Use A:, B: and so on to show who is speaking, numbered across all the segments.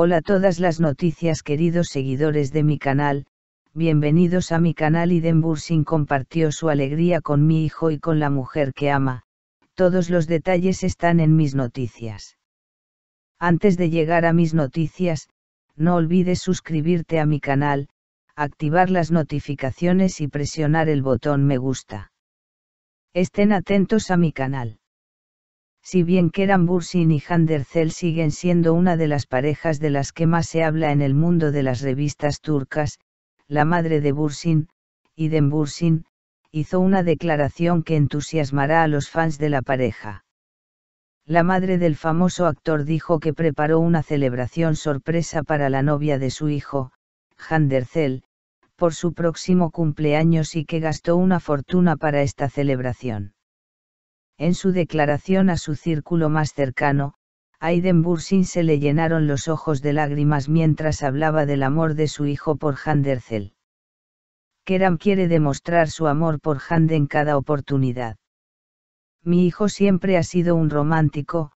A: Hola todas las noticias queridos seguidores de mi canal, bienvenidos a mi canal y Den compartió su alegría con mi hijo y con la mujer que ama, todos los detalles están en mis noticias. Antes de llegar a mis noticias, no olvides suscribirte a mi canal, activar las notificaciones y presionar el botón me gusta. Estén atentos a mi canal si bien Keran Bursin y Handercel siguen siendo una de las parejas de las que más se habla en el mundo de las revistas turcas, la madre de Bursin, Idem Bursin, hizo una declaración que entusiasmará a los fans de la pareja. La madre del famoso actor dijo que preparó una celebración sorpresa para la novia de su hijo, Handercel, por su próximo cumpleaños y que gastó una fortuna para esta celebración. En su declaración a su círculo más cercano, a Aiden Bursin se le llenaron los ojos de lágrimas mientras hablaba del amor de su hijo por Handerzel. Keram quiere demostrar su amor por Hand en cada oportunidad. Mi hijo siempre ha sido un romántico,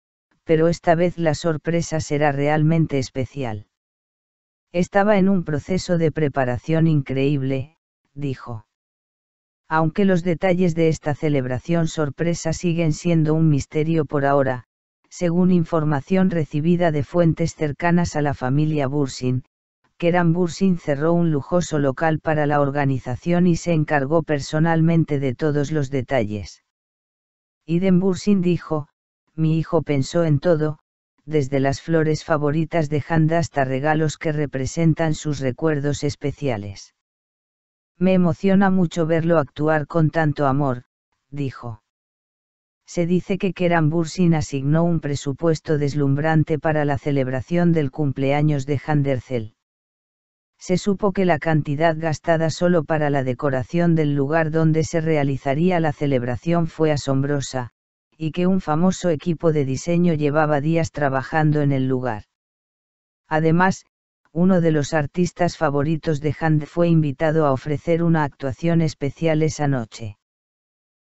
A: pero esta vez la sorpresa será realmente especial. Estaba en un proceso de preparación increíble, dijo aunque los detalles de esta celebración sorpresa siguen siendo un misterio por ahora, según información recibida de fuentes cercanas a la familia Bursin, Keran Bursin cerró un lujoso local para la organización y se encargó personalmente de todos los detalles. Iden Bursin dijo, mi hijo pensó en todo, desde las flores favoritas de Handa hasta regalos que representan sus recuerdos especiales. Me emociona mucho verlo actuar con tanto amor, dijo. Se dice que Keran Bursin asignó un presupuesto deslumbrante para la celebración del cumpleaños de Handercel. Se supo que la cantidad gastada solo para la decoración del lugar donde se realizaría la celebración fue asombrosa, y que un famoso equipo de diseño llevaba días trabajando en el lugar. Además, uno de los artistas favoritos de Hand fue invitado a ofrecer una actuación especial esa noche.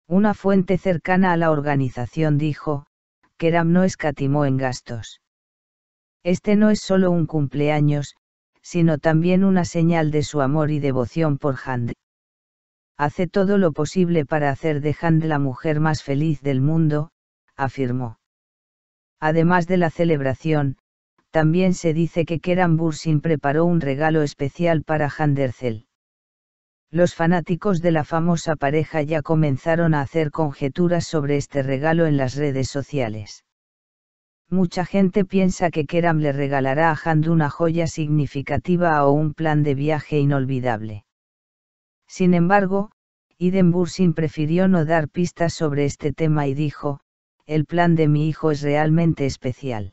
A: Una fuente cercana a la organización dijo, Keram no escatimó en gastos. Este no es solo un cumpleaños, sino también una señal de su amor y devoción por Hand. Hace todo lo posible para hacer de Hand la mujer más feliz del mundo, afirmó. Además de la celebración, también se dice que Keran Bursin preparó un regalo especial para Erçel. Los fanáticos de la famosa pareja ya comenzaron a hacer conjeturas sobre este regalo en las redes sociales. Mucha gente piensa que Keram le regalará a Hand una joya significativa o un plan de viaje inolvidable. Sin embargo, Iden Bursin prefirió no dar pistas sobre este tema y dijo, el plan de mi hijo es realmente especial.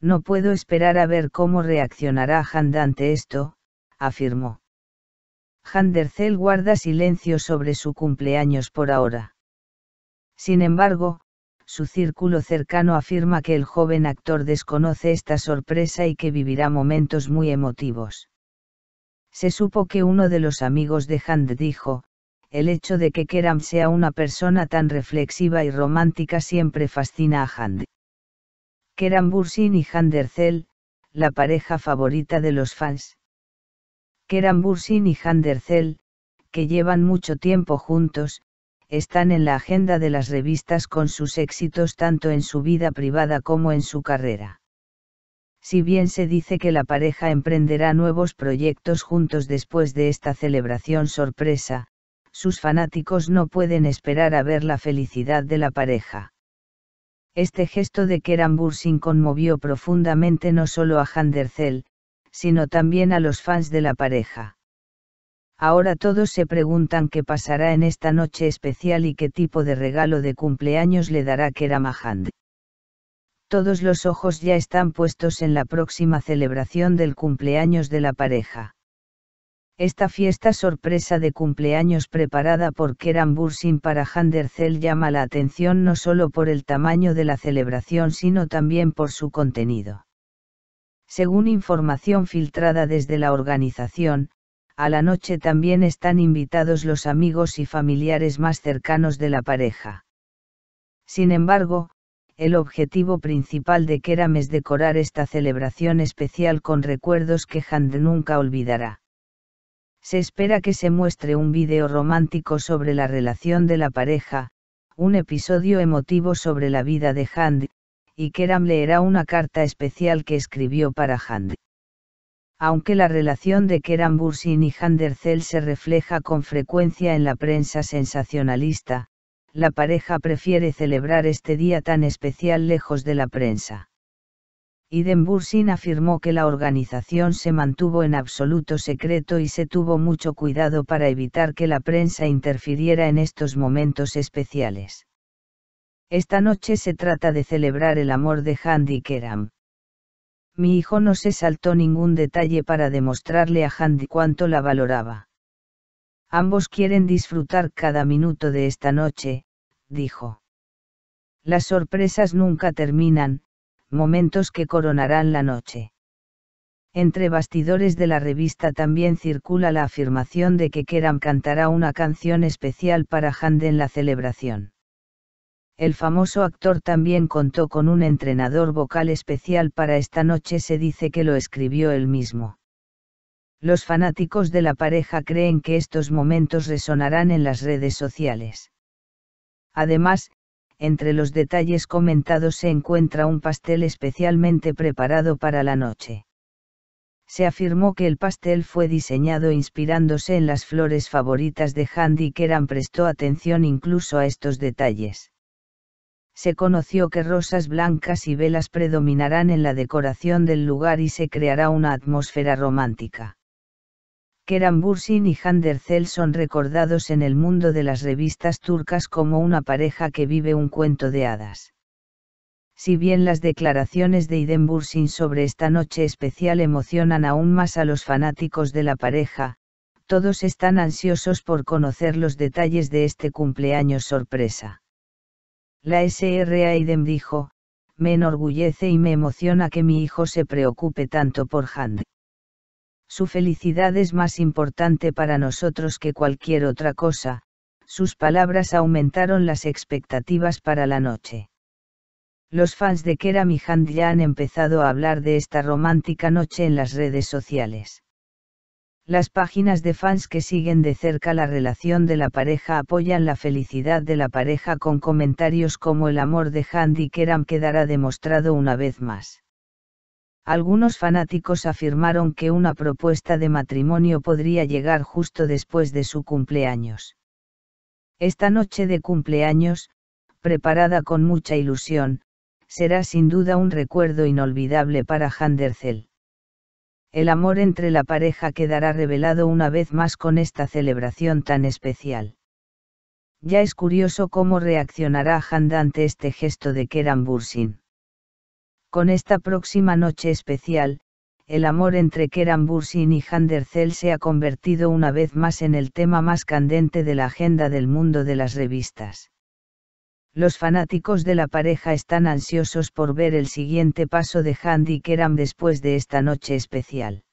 A: No puedo esperar a ver cómo reaccionará Hand ante esto, afirmó. Handercel guarda silencio sobre su cumpleaños por ahora. Sin embargo, su círculo cercano afirma que el joven actor desconoce esta sorpresa y que vivirá momentos muy emotivos. Se supo que uno de los amigos de Hand dijo, el hecho de que Keram sea una persona tan reflexiva y romántica siempre fascina a Hand. Keran Bursin y Handercel, la pareja favorita de los fans. Keran Bursin y Handercel, que llevan mucho tiempo juntos, están en la agenda de las revistas con sus éxitos tanto en su vida privada como en su carrera. Si bien se dice que la pareja emprenderá nuevos proyectos juntos después de esta celebración sorpresa, sus fanáticos no pueden esperar a ver la felicidad de la pareja. Este gesto de Kerambursin conmovió profundamente no solo a Handerzell, sino también a los fans de la pareja. Ahora todos se preguntan qué pasará en esta noche especial y qué tipo de regalo de cumpleaños le dará Mahand. Todos los ojos ya están puestos en la próxima celebración del cumpleaños de la pareja. Esta fiesta sorpresa de cumpleaños preparada por Keran Bursin para Handercel llama la atención no solo por el tamaño de la celebración sino también por su contenido. Según información filtrada desde la organización, a la noche también están invitados los amigos y familiares más cercanos de la pareja. Sin embargo, el objetivo principal de Keram es decorar esta celebración especial con recuerdos que Hand nunca olvidará se espera que se muestre un video romántico sobre la relación de la pareja, un episodio emotivo sobre la vida de Hand, y Keram leerá una carta especial que escribió para Hand. Aunque la relación de Keram Bursin y Handercel se refleja con frecuencia en la prensa sensacionalista, la pareja prefiere celebrar este día tan especial lejos de la prensa. Iden Bursin afirmó que la organización se mantuvo en absoluto secreto y se tuvo mucho cuidado para evitar que la prensa interfiriera en estos momentos especiales. Esta noche se trata de celebrar el amor de Handy Keram. Mi hijo no se saltó ningún detalle para demostrarle a Handy cuánto la valoraba. Ambos quieren disfrutar cada minuto de esta noche, dijo. Las sorpresas nunca terminan, momentos que coronarán la noche. Entre bastidores de la revista también circula la afirmación de que Keram cantará una canción especial para Hand en la celebración. El famoso actor también contó con un entrenador vocal especial para esta noche, se dice que lo escribió él mismo. Los fanáticos de la pareja creen que estos momentos resonarán en las redes sociales. Además, entre los detalles comentados se encuentra un pastel especialmente preparado para la noche. Se afirmó que el pastel fue diseñado inspirándose en las flores favoritas de Handy que eran prestó atención incluso a estos detalles. Se conoció que rosas blancas y velas predominarán en la decoración del lugar y se creará una atmósfera romántica. Kerem Bursin y Hander son recordados en el mundo de las revistas turcas como una pareja que vive un cuento de hadas. Si bien las declaraciones de Idem Bursin sobre esta noche especial emocionan aún más a los fanáticos de la pareja, todos están ansiosos por conocer los detalles de este cumpleaños sorpresa. La SRA Idem dijo, me enorgullece y me emociona que mi hijo se preocupe tanto por Hand. Su felicidad es más importante para nosotros que cualquier otra cosa, sus palabras aumentaron las expectativas para la noche. Los fans de Keram y Hand ya han empezado a hablar de esta romántica noche en las redes sociales. Las páginas de fans que siguen de cerca la relación de la pareja apoyan la felicidad de la pareja con comentarios como el amor de y Keram quedará demostrado una vez más. Algunos fanáticos afirmaron que una propuesta de matrimonio podría llegar justo después de su cumpleaños. Esta noche de cumpleaños, preparada con mucha ilusión, será sin duda un recuerdo inolvidable para Handercel. El amor entre la pareja quedará revelado una vez más con esta celebración tan especial. Ya es curioso cómo reaccionará Handante ante este gesto de Keran Bursin. Con esta próxima noche especial, el amor entre Keran Bursin y Handercel se ha convertido una vez más en el tema más candente de la agenda del mundo de las revistas. Los fanáticos de la pareja están ansiosos por ver el siguiente paso de Handy y Keram después de esta noche especial.